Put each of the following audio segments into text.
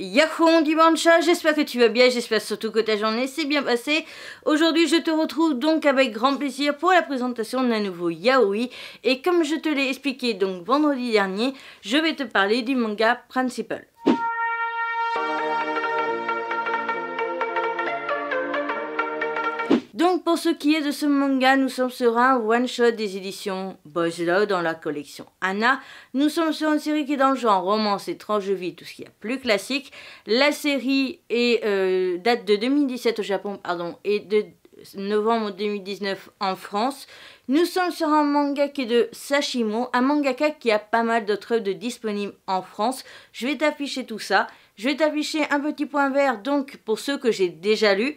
Yahoo dimanche, j'espère que tu vas bien, j'espère surtout que ta journée s'est bien passée. Aujourd'hui, je te retrouve donc avec grand plaisir pour la présentation d'un nouveau yaoi. Et comme je te l'ai expliqué donc vendredi dernier, je vais te parler du manga Principal. pour ce qui est de ce manga, nous sommes sur un one-shot des éditions Boys dans la collection Anna. Nous sommes sur une série qui est dans le genre romance, étrange vie, tout ce qu'il y a plus classique. La série est, euh, date de 2017 au Japon pardon, et de novembre 2019 en France. Nous sommes sur un manga qui est de Sashimo, un mangaka qui a pas mal d'autres œuvres disponibles en France. Je vais t'afficher tout ça. Je vais t'afficher un petit point vert donc pour ceux que j'ai déjà lus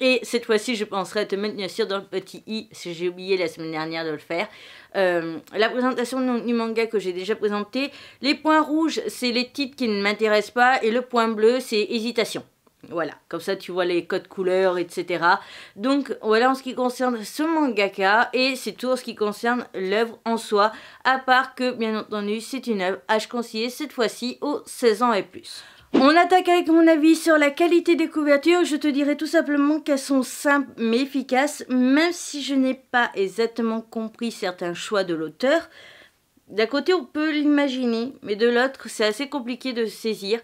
et cette fois-ci, je penserai te mettre bien sûr dans le petit i, si j'ai oublié la semaine dernière de le faire. Euh, la présentation du manga que j'ai déjà présenté. Les points rouges, c'est les titres qui ne m'intéressent pas. Et le point bleu, c'est hésitation. Voilà, comme ça tu vois les codes couleurs, etc. Donc voilà en ce qui concerne ce mangaka et c'est tout en ce qui concerne l'œuvre en soi, à part que bien entendu c'est une œuvre à conseillée cette fois-ci aux 16 ans et plus. On attaque avec mon avis sur la qualité des couvertures. Je te dirais tout simplement qu'elles sont simples mais efficaces, même si je n'ai pas exactement compris certains choix de l'auteur. D'un côté, on peut l'imaginer, mais de l'autre, c'est assez compliqué de saisir.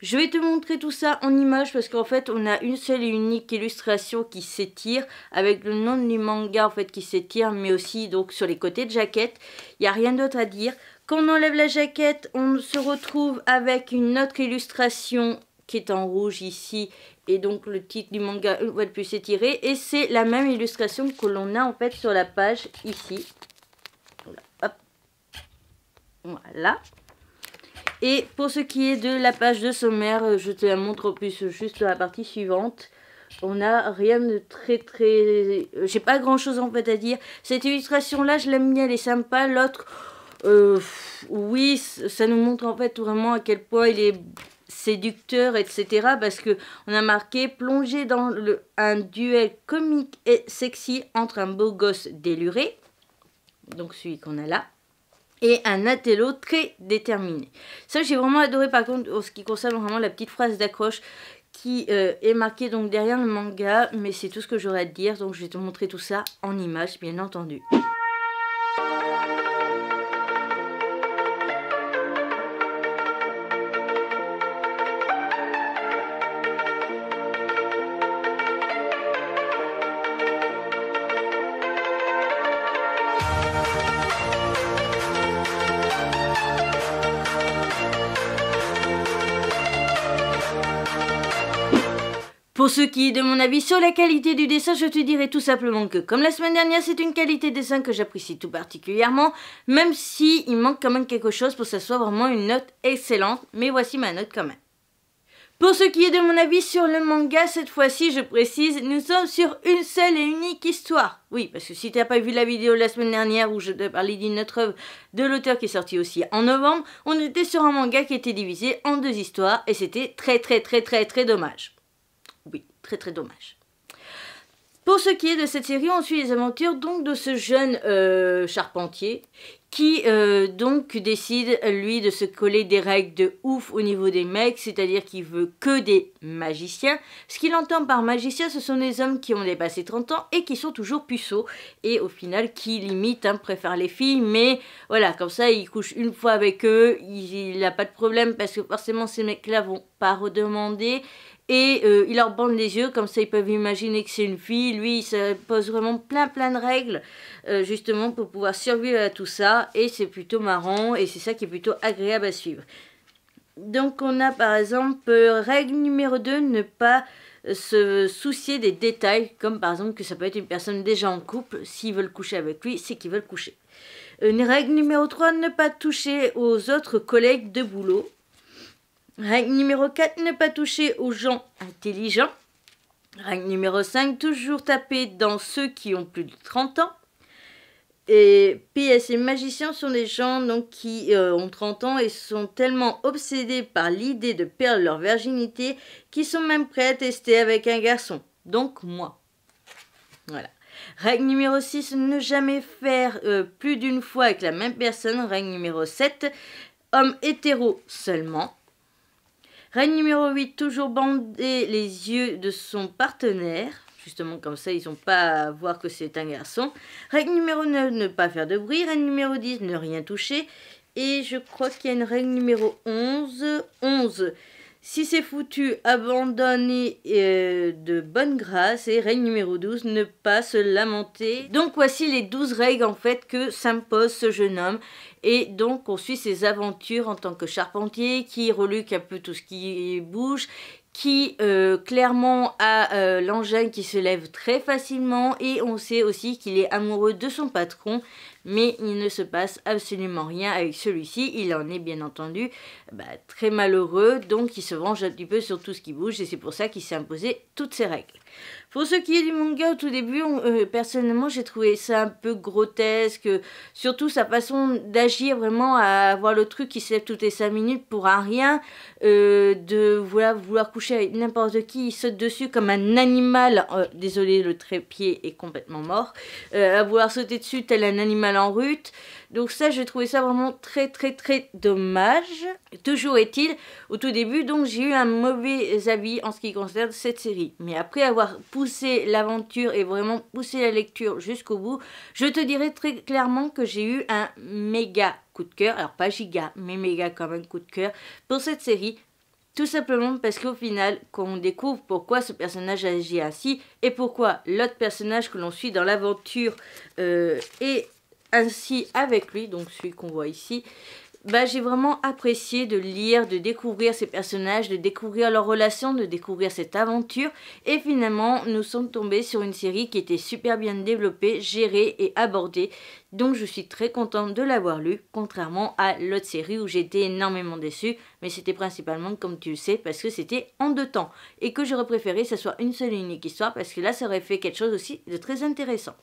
Je vais te montrer tout ça en images parce qu'en fait, on a une seule et unique illustration qui s'étire avec le nom du manga en fait qui s'étire, mais aussi donc sur les côtés de jaquette. Il n'y a rien d'autre à dire. Quand on enlève la jaquette, on se retrouve avec une autre illustration qui est en rouge ici et donc le titre du manga va fois plus étiré et c'est la même illustration que l'on a en fait sur la page ici voilà et pour ce qui est de la page de sommaire je te la montre en plus juste la partie suivante on n'a rien de très très j'ai pas grand chose en fait à dire cette illustration là je l'aime bien elle est sympa l'autre euh, oui, ça nous montre en fait vraiment à quel point il est séducteur, etc. Parce que on a marqué plonger dans le, un duel comique et sexy entre un beau gosse déluré, donc celui qu'on a là, et un Atello très déterminé. Ça, j'ai vraiment adoré par contre en ce qui concerne vraiment la petite phrase d'accroche qui euh, est marquée donc derrière le manga, mais c'est tout ce que j'aurais à dire, donc je vais te montrer tout ça en images bien entendu. Pour ce qui est de mon avis sur la qualité du dessin, je te dirais tout simplement que comme la semaine dernière, c'est une qualité de dessin que j'apprécie tout particulièrement, même si il manque quand même quelque chose pour que ça soit vraiment une note excellente, mais voici ma note quand même. Pour ce qui est de mon avis sur le manga, cette fois-ci, je précise, nous sommes sur une seule et unique histoire. Oui, parce que si t'as pas vu la vidéo la semaine dernière où je te parlais d'une autre œuvre de l'auteur qui est sortie aussi en novembre, on était sur un manga qui était divisé en deux histoires et c'était très très très très très dommage très très dommage. Pour ce qui est de cette série, on suit les aventures donc de ce jeune euh, charpentier qui euh, donc décide lui de se coller des règles de ouf au niveau des mecs, c'est-à-dire qu'il veut que des magiciens. Ce qu'il entend par magicien, ce sont des hommes qui ont dépassé 30 ans et qui sont toujours puceaux et au final qui limite hein, préfère les filles, mais voilà, comme ça il couche une fois avec eux, il n'a pas de problème parce que forcément ces mecs-là vont pas redemander et euh, il leur bande les yeux, comme ça ils peuvent imaginer que c'est une fille. Lui, il se pose vraiment plein plein de règles, euh, justement, pour pouvoir survivre à tout ça, et c'est plutôt marrant, et c'est ça qui est plutôt agréable à suivre. Donc on a par exemple, règle numéro 2, ne pas euh, se soucier des détails, comme par exemple que ça peut être une personne déjà en couple, s'ils veulent coucher avec lui, c'est qu'ils veulent coucher. Une règle numéro 3, ne pas toucher aux autres collègues de boulot. Règle numéro 4, ne pas toucher aux gens intelligents. Règle numéro 5, toujours taper dans ceux qui ont plus de 30 ans. Et PS, et magiciens sont des gens donc, qui euh, ont 30 ans et sont tellement obsédés par l'idée de perdre leur virginité qu'ils sont même prêts à tester avec un garçon. Donc moi. Voilà. Règle numéro 6, ne jamais faire euh, plus d'une fois avec la même personne. Règle numéro 7, homme hétéro seulement. Règne numéro 8, toujours bander les yeux de son partenaire. Justement, comme ça, ils n'ont pas à voir que c'est un garçon. Règle numéro 9, ne pas faire de bruit. Règle numéro 10, ne rien toucher. Et je crois qu'il y a une règle numéro 11. 11, si c'est foutu, abandonnez euh, de bonne grâce. Et règle numéro 12, ne pas se lamenter. Donc voici les 12 règles en fait que s'impose ce jeune homme. Et donc on suit ses aventures en tant que charpentier qui reluque un peu tout ce qui bouge, qui euh, clairement a euh, l'engin qui se lève très facilement et on sait aussi qu'il est amoureux de son patron mais il ne se passe absolument rien avec celui-ci. Il en est bien entendu bah, très malheureux, donc il se venge un petit peu sur tout ce qui bouge et c'est pour ça qu'il s'est imposé toutes ses règles. Pour ce qui est du manga, au tout début, euh, personnellement, j'ai trouvé ça un peu grotesque. surtout sa façon d'agir vraiment à avoir le truc qui se lève toutes les 5 minutes pour un rien. Euh, de voilà, vouloir coucher avec n'importe qui, il saute dessus comme un animal. Euh, désolé, le trépied est complètement mort. à vouloir sauter dessus tel un animal en rut. Donc ça, j'ai trouvé ça vraiment très très très dommage. Toujours est-il, au tout début, donc j'ai eu un mauvais avis en ce qui concerne cette série. Mais après avoir pousser l'aventure et vraiment pousser la lecture jusqu'au bout, je te dirais très clairement que j'ai eu un méga coup de cœur, alors pas giga, mais méga quand même coup de cœur pour cette série. Tout simplement parce qu'au final, quand on découvre pourquoi ce personnage agit ainsi et pourquoi l'autre personnage que l'on suit dans l'aventure euh, est ainsi avec lui, donc celui qu'on voit ici, bah, j'ai vraiment apprécié de lire, de découvrir ces personnages, de découvrir leurs relations, de découvrir cette aventure. Et finalement, nous sommes tombés sur une série qui était super bien développée, gérée et abordée. Donc je suis très contente de l'avoir lu, contrairement à l'autre série où j'étais énormément déçue, mais c'était principalement, comme tu le sais, parce que c'était en deux temps, et que j'aurais préféré que ce soit une seule et unique histoire, parce que là ça aurait fait quelque chose aussi de très intéressant.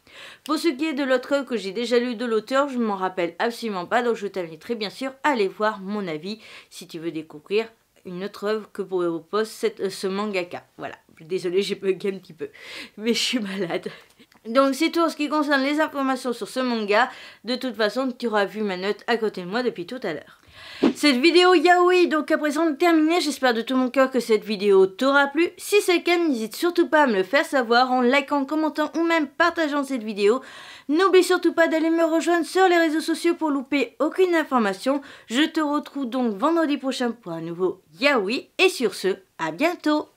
Pour ce qui est de l'autre œuvre que j'ai déjà lu de l'auteur, je m'en rappelle absolument pas, donc je t'inviterai bien sûr à aller voir mon avis si tu veux découvrir une autre œuvre que propose cette, euh, ce mangaka. Voilà, désolée, j'ai bugué un petit peu, mais je suis malade. Donc c'est tout en ce qui concerne les informations sur ce manga. De toute façon, tu auras vu ma note à côté de moi depuis tout à l'heure. Cette vidéo yaoi donc à présent terminée, j'espère de tout mon cœur que cette vidéo t'aura plu. Si c'est le cas, n'hésite surtout pas à me le faire savoir en likant, commentant ou même partageant cette vidéo. N'oublie surtout pas d'aller me rejoindre sur les réseaux sociaux pour louper aucune information. Je te retrouve donc vendredi prochain pour un nouveau yaoi et sur ce, à bientôt